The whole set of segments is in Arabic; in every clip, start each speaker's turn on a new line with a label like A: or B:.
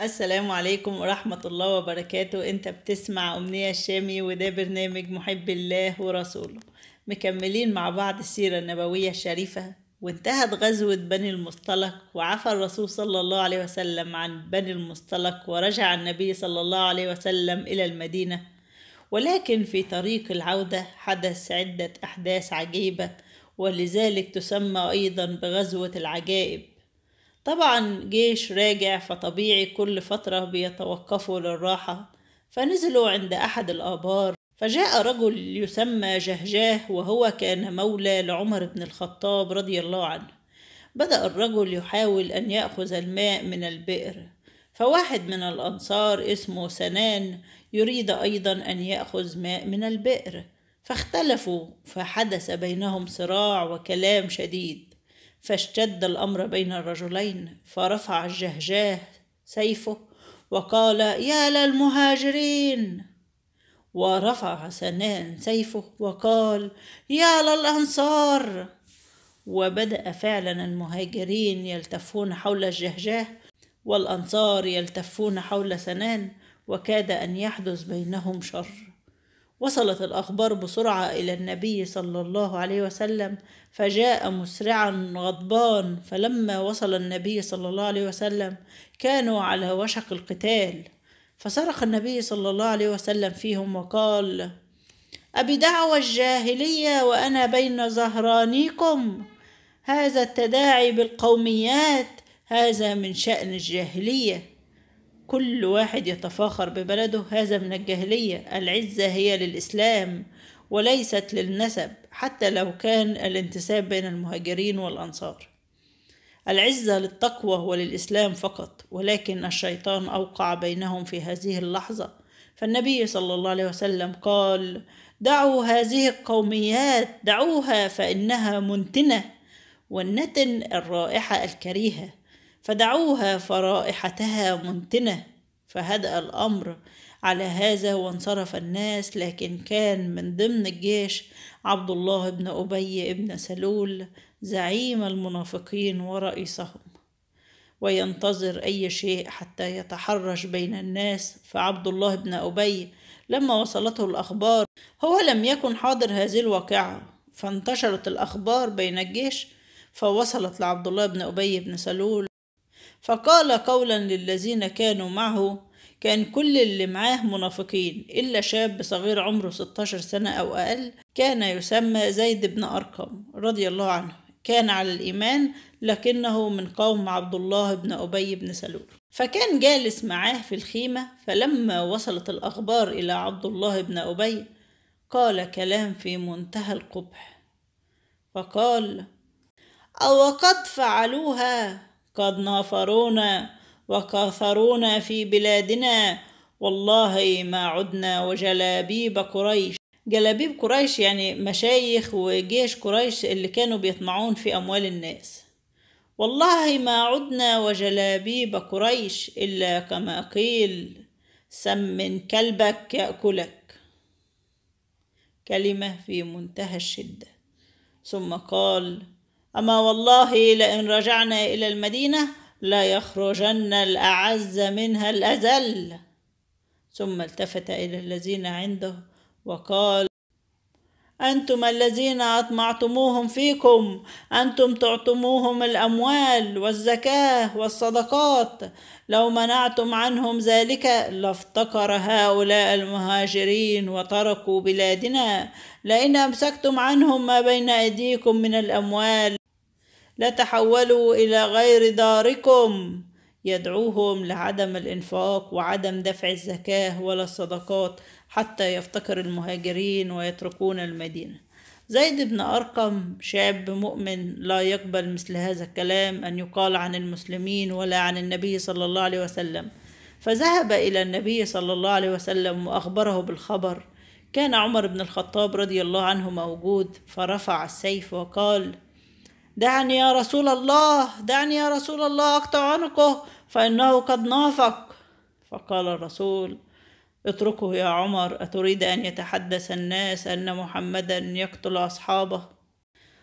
A: السلام عليكم ورحمة الله وبركاته انت بتسمع أمنية الشامي وده برنامج محب الله ورسوله مكملين مع بعض السيرة النبوية الشريفة وانتهت غزوة بني المصطلق وعفى الرسول صلى الله عليه وسلم عن بني المصطلق ورجع النبي صلى الله عليه وسلم إلى المدينة ولكن في طريق العودة حدث عدة أحداث عجيبة ولذلك تسمى أيضا بغزوة العجائب طبعا جيش راجع فطبيعي كل فترة بيتوقفوا للراحة فنزلوا عند أحد الآبار فجاء رجل يسمى جهجاه وهو كان مولى لعمر بن الخطاب رضي الله عنه بدأ الرجل يحاول أن يأخذ الماء من البئر فواحد من الأنصار اسمه سنان يريد أيضا أن يأخذ ماء من البئر فاختلفوا فحدث بينهم صراع وكلام شديد فاشتد الأمر بين الرجلين فرفع الجهجاه سيفه وقال يا للمهاجرين ورفع سنان سيفه وقال يا للأنصار وبدأ فعلا المهاجرين يلتفون حول الجهجاه والأنصار يلتفون حول سنان وكاد أن يحدث بينهم شر وصلت الأخبار بسرعة إلى النبي صلى الله عليه وسلم فجاء مسرعا غضبان فلما وصل النبي صلى الله عليه وسلم كانوا على وشك القتال فصرخ النبي صلى الله عليه وسلم فيهم وقال أبي دعوة الجاهلية وأنا بين ظهرانيكم هذا التداعي بالقوميات هذا من شأن الجاهلية كل واحد يتفاخر ببلده هذا من الجاهلية العزة هي للإسلام وليست للنسب حتى لو كان الانتساب بين المهاجرين والأنصار العزة للتقوى وللإسلام فقط ولكن الشيطان أوقع بينهم في هذه اللحظة فالنبي صلى الله عليه وسلم قال دعوا هذه القوميات دعوها فإنها منتنة والنتن الرائحة الكريهة فدعوها فرائحتها منتنة فهدأ الأمر على هذا وانصرف الناس لكن كان من ضمن الجيش عبد الله بن أبي بن سلول زعيم المنافقين ورئيسهم وينتظر أي شيء حتى يتحرش بين الناس فعبد الله بن أبي لما وصلته الأخبار هو لم يكن حاضر هذه الواقعة فانتشرت الأخبار بين الجيش فوصلت لعبد الله بن أبي بن سلول فقال قولا للذين كانوا معه كان كل اللي معاه منافقين إلا شاب صغير عمره 16 سنة أو أقل كان يسمى زيد بن أرقم رضي الله عنه كان على الإيمان لكنه من قوم عبد الله بن أبي بن سلول فكان جالس معاه في الخيمة فلما وصلت الأخبار إلى عبد الله بن أبي قال كلام في منتهى القبح فقال أو قد فعلوها قد نافرونا وكاثرونا في بلادنا والله ما عدنا وجلابيب قريش جلابيب قريش يعني مشايخ وجيش قريش اللي كانوا بيطمعون في أموال الناس والله ما عدنا وجلابيب قريش إلا كما قيل سم كلبك يأكلك كلمة في منتهى الشدة ثم قال أما والله لئن رجعنا إلى المدينة لا يخرجن الأعز منها الأزل ثم التفت إلى الذين عنده وقال أنتم الذين أطمعتموهم فيكم أنتم تعطموهم الأموال والزكاة والصدقات لو منعتم عنهم ذلك لافتقر هؤلاء المهاجرين وتركوا بلادنا لئن أمسكتم عنهم ما بين أيديكم من الأموال لا تحولوا الى غير داركم يدعوهم لعدم الانفاق وعدم دفع الزكاه ولا الصدقات حتى يفتقر المهاجرين ويتركون المدينه زيد بن أرقم شاب مؤمن لا يقبل مثل هذا الكلام أن يقال عن المسلمين ولا عن النبي صلى الله عليه وسلم فذهب إلى النبي صلى الله عليه وسلم وأخبره بالخبر كان عمر بن الخطاب رضي الله عنه موجود فرفع السيف وقال دعني يا رسول الله دعني يا رسول الله أقطع عنقه فإنه قد نافق فقال الرسول اتركه يا عمر أتريد أن يتحدث الناس أن محمدا يقتل أصحابه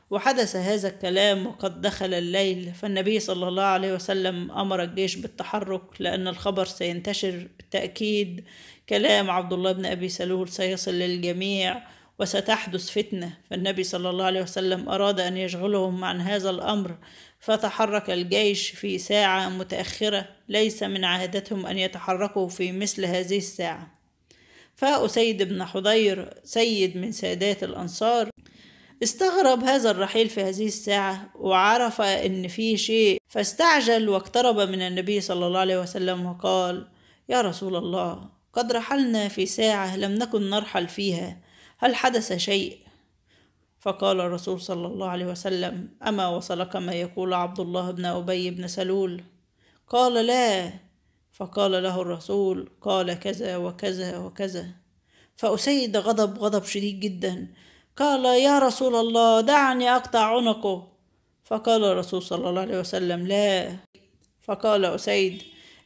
A: وحدث هذا الكلام وقد دخل الليل فالنبي صلى الله عليه وسلم أمر الجيش بالتحرك لأن الخبر سينتشر بالتأكيد كلام عبد الله بن أبي سلول سيصل للجميع وستحدث فتنة فالنبي صلى الله عليه وسلم أراد أن يشغلهم عن هذا الأمر فتحرك الجيش في ساعة متأخرة ليس من عادتهم أن يتحركوا في مثل هذه الساعة فأسيد بن حضير سيد من سادات الأنصار استغرب هذا الرحيل في هذه الساعة وعرف إن في شيء فاستعجل واقترب من النبي صلى الله عليه وسلم وقال يا رسول الله قد رحلنا في ساعة لم نكن نرحل فيها هل حدث شيء فقال الرسول صلى الله عليه وسلم اما وصلك ما يقول عبد الله بن ابي بن سلول قال لا فقال له الرسول قال كذا وكذا وكذا فأسيد غضب غضب شديد جدا قال يا رسول الله دعني أقطع عنقه فقال الرسول صلى الله عليه وسلم لا فقال أسيد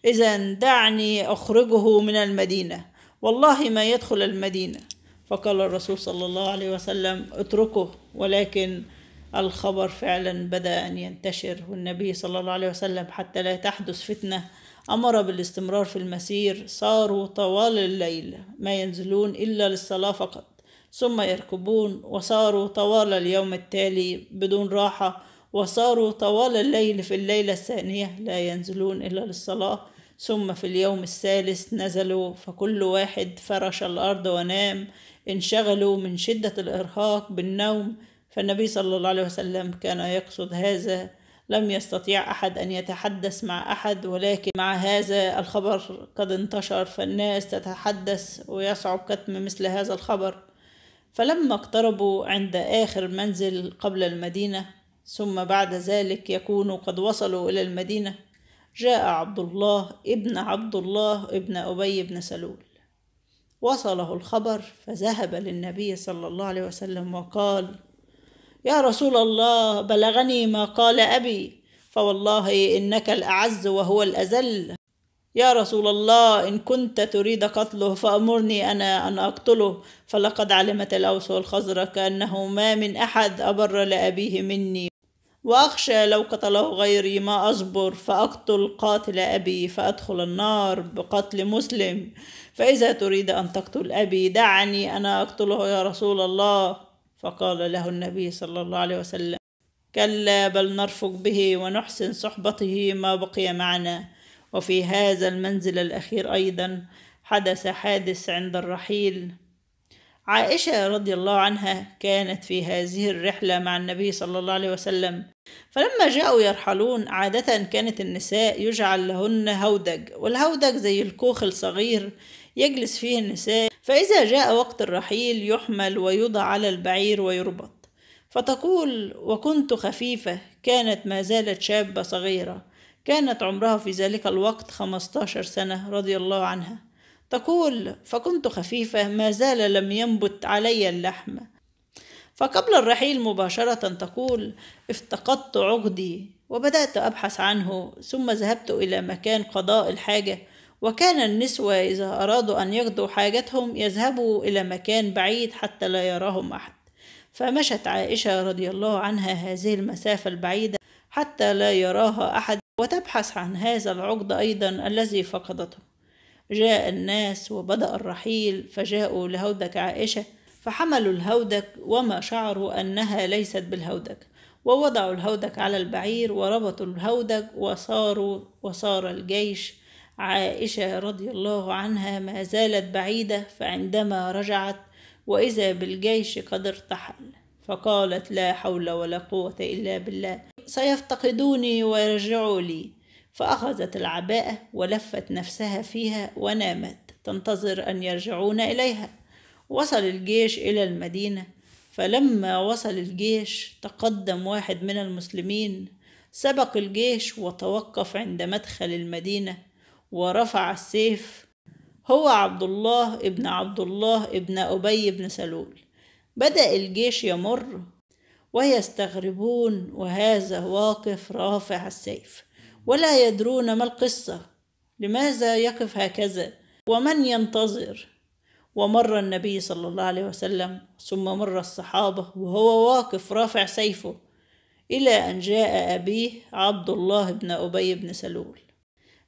A: إذا دعني أخرجه من المدينة والله ما يدخل المدينة فقال الرسول صلى الله عليه وسلم اتركه ولكن الخبر فعلا بدا ان ينتشر والنبي صلى الله عليه وسلم حتى لا تحدث فتنه امر بالاستمرار في المسير صاروا طوال الليل ما ينزلون الا للصلاه فقط ثم يركبون وصاروا طوال اليوم التالي بدون راحه وصاروا طوال الليل في الليله الثانيه لا ينزلون الا للصلاه ثم في اليوم الثالث نزلوا فكل واحد فرش الارض ونام انشغلوا من شدة الإرهاق بالنوم فالنبي صلى الله عليه وسلم كان يقصد هذا لم يستطيع أحد أن يتحدث مع أحد ولكن مع هذا الخبر قد انتشر فالناس تتحدث ويصعب كتم مثل هذا الخبر فلما اقتربوا عند آخر منزل قبل المدينة ثم بعد ذلك يكونوا قد وصلوا إلى المدينة جاء عبد الله ابن عبد الله ابن أبي بن سلول وصله الخبر فذهب للنبي صلى الله عليه وسلم وقال يا رسول الله بلغني ما قال أبي فوالله إنك الأعز وهو الأذل يا رسول الله إن كنت تريد قتله فأمرني أنا أن أقتله فلقد علمت الأوس والخزرج أنه ما من أحد أبر لأبيه مني وأخشى لو قتله غيري ما أصبر فأقتل قاتل أبي فأدخل النار بقتل مسلم فإذا تريد أن تقتل أبي دعني أنا أقتله يا رسول الله فقال له النبي صلى الله عليه وسلم كلا بل نرفق به ونحسن صحبته ما بقي معنا وفي هذا المنزل الأخير أيضا حدث حادث عند الرحيل عائشة رضي الله عنها كانت في هذه الرحلة مع النبي صلى الله عليه وسلم فلما جاءوا يرحلون عادة كانت النساء يجعل لهن هودج والهودج زي الكوخ الصغير يجلس فيه النساء فإذا جاء وقت الرحيل يحمل ويوضع على البعير ويربط فتقول وكنت خفيفة كانت ما زالت شابة صغيرة كانت عمرها في ذلك الوقت 15 سنة رضي الله عنها تقول فكنت خفيفة ما زال لم ينبت علي اللحم فقبل الرحيل مباشرة تقول افتقدت عقدي وبدأت أبحث عنه ثم ذهبت إلى مكان قضاء الحاجة وكان النسوة إذا أرادوا أن يقضوا حاجتهم يذهبوا إلى مكان بعيد حتى لا يراهم أحد فمشت عائشة رضي الله عنها هذه المسافة البعيدة حتى لا يراها أحد وتبحث عن هذا العقد أيضا الذي فقدته جاء الناس وبدأ الرحيل فجاءوا لهودك عائشة فحملوا الهودك وما شعروا أنها ليست بالهودك ووضعوا الهودك على البعير وربطوا الهودك وصاروا وصار الجيش عائشة رضي الله عنها ما زالت بعيدة فعندما رجعت وإذا بالجيش قد ارتحل فقالت لا حول ولا قوة إلا بالله سيفتقدوني ويرجعوا لي فأخذت العباءة ولفت نفسها فيها ونامت تنتظر أن يرجعون إليها وصل الجيش إلى المدينة فلما وصل الجيش تقدم واحد من المسلمين سبق الجيش وتوقف عند مدخل المدينة ورفع السيف هو عبد الله ابن عبد الله ابن أبي بن سلول بدأ الجيش يمر ويستغربون وهذا واقف رافع السيف ولا يدرون ما القصة لماذا يقف هكذا ومن ينتظر ومر النبي صلى الله عليه وسلم ثم مر الصحابة وهو واقف رافع سيفه إلى أن جاء أبيه عبد الله بن أبي بن سلول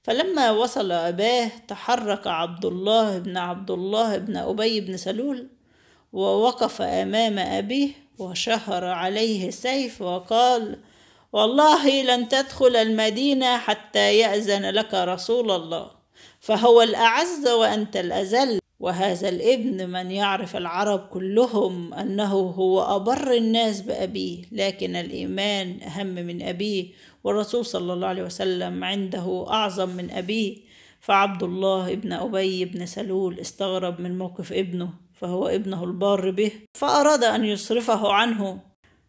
A: فلما وصل أباه تحرك عبد الله بن عبد الله بن أبي بن سلول ووقف أمام أبيه وشهر عليه السيف وقال والله لن تدخل المدينه حتى ياذن لك رسول الله فهو الاعز وانت الاذل وهذا الابن من يعرف العرب كلهم انه هو ابر الناس بابيه لكن الايمان اهم من ابيه والرسول صلى الله عليه وسلم عنده اعظم من ابيه فعبد الله ابن ابي بن سلول استغرب من موقف ابنه فهو ابنه البار به فاراد ان يصرفه عنه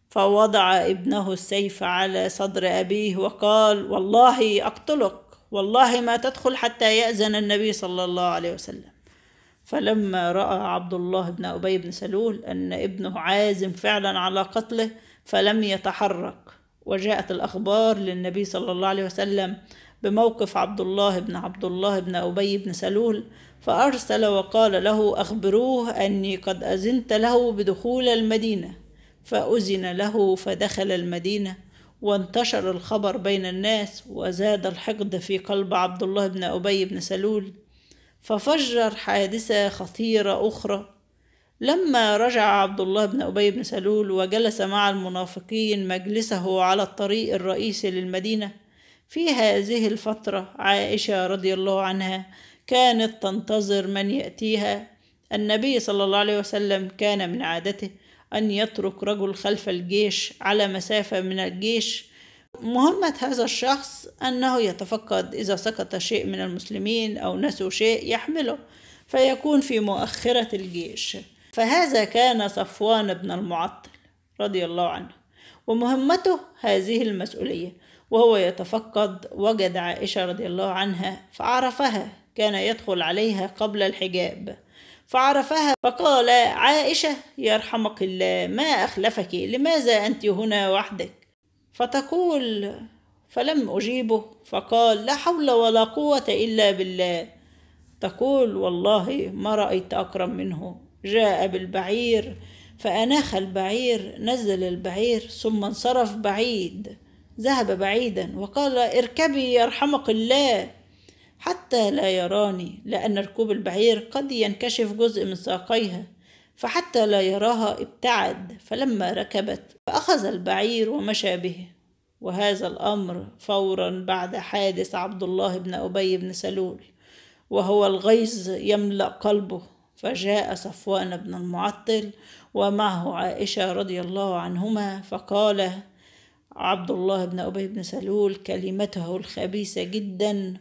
A: فوضع ابنه السيف على صدر أبيه وقال والله أقتلك والله ما تدخل حتى يأذن النبي صلى الله عليه وسلم فلما رأى عبد الله بن أبي بن سلول أن ابنه عازم فعلا على قتله فلم يتحرك وجاءت الأخبار للنبي صلى الله عليه وسلم بموقف عبد الله بن عبد الله بن أبي بن سلول فأرسل وقال له أخبروه أني قد أذنت له بدخول المدينة فأذن له فدخل المدينة وانتشر الخبر بين الناس وزاد الحقد في قلب عبد الله بن أبي بن سلول ففجر حادثة خطيرة أخرى لما رجع عبد الله بن أبي بن سلول وجلس مع المنافقين مجلسه على الطريق الرئيسي للمدينة في هذه الفترة عائشة رضي الله عنها كانت تنتظر من يأتيها النبي صلى الله عليه وسلم كان من عادته أن يترك رجل خلف الجيش على مسافة من الجيش مهمة هذا الشخص أنه يتفقد إذا سقط شيء من المسلمين أو نسوا شيء يحمله فيكون في مؤخرة الجيش فهذا كان صفوان بن المعطل رضي الله عنه ومهمته هذه المسؤولية وهو يتفقد وجد عائشة رضي الله عنها فعرفها كان يدخل عليها قبل الحجاب فعرفها فقال عائشة يرحمك الله ما أخلفك لماذا أنت هنا وحدك فتقول فلم أجيبه فقال لا حول ولا قوة إلا بالله تقول والله ما رأيت أكرم منه جاء بالبعير فأناخ البعير نزل البعير ثم انصرف بعيد ذهب بعيدا وقال اركبي يرحمك الله حتى لا يراني لأن ركوب البعير قد ينكشف جزء من ساقيها فحتى لا يراها ابتعد فلما ركبت فأخذ البعير ومشى به وهذا الأمر فورا بعد حادث عبد الله بن أبي بن سلول وهو الغيظ يملأ قلبه فجاء صفوان بن المعطل ومعه عائشة رضي الله عنهما فقال عبد الله بن أبي بن سلول كلمته الخبيثة جدا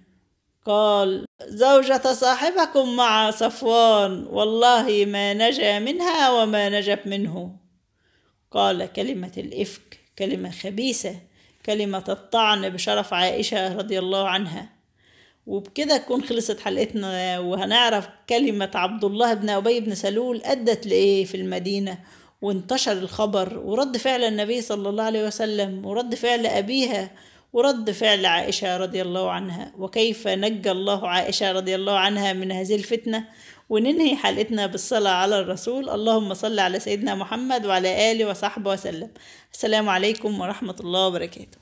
A: قال زوجة صاحبكم مع صفوان والله ما نجا منها وما نجت منه قال كلمة الإفك كلمة خبيثة كلمة الطعن بشرف عائشة رضي الله عنها وبكده تكون خلصت حلقتنا وهنعرف كلمة عبد الله بن أبي بن سلول أدت لإيه في المدينة وانتشر الخبر ورد فعل النبي صلى الله عليه وسلم ورد فعل أبيها ورد فعل عائشة رضي الله عنها وكيف نجى الله عائشة رضي الله عنها من هذه الفتنة وننهي حلقتنا بالصلاة على الرسول اللهم صل على سيدنا محمد وعلى آله وصحبه وسلم السلام عليكم ورحمة الله وبركاته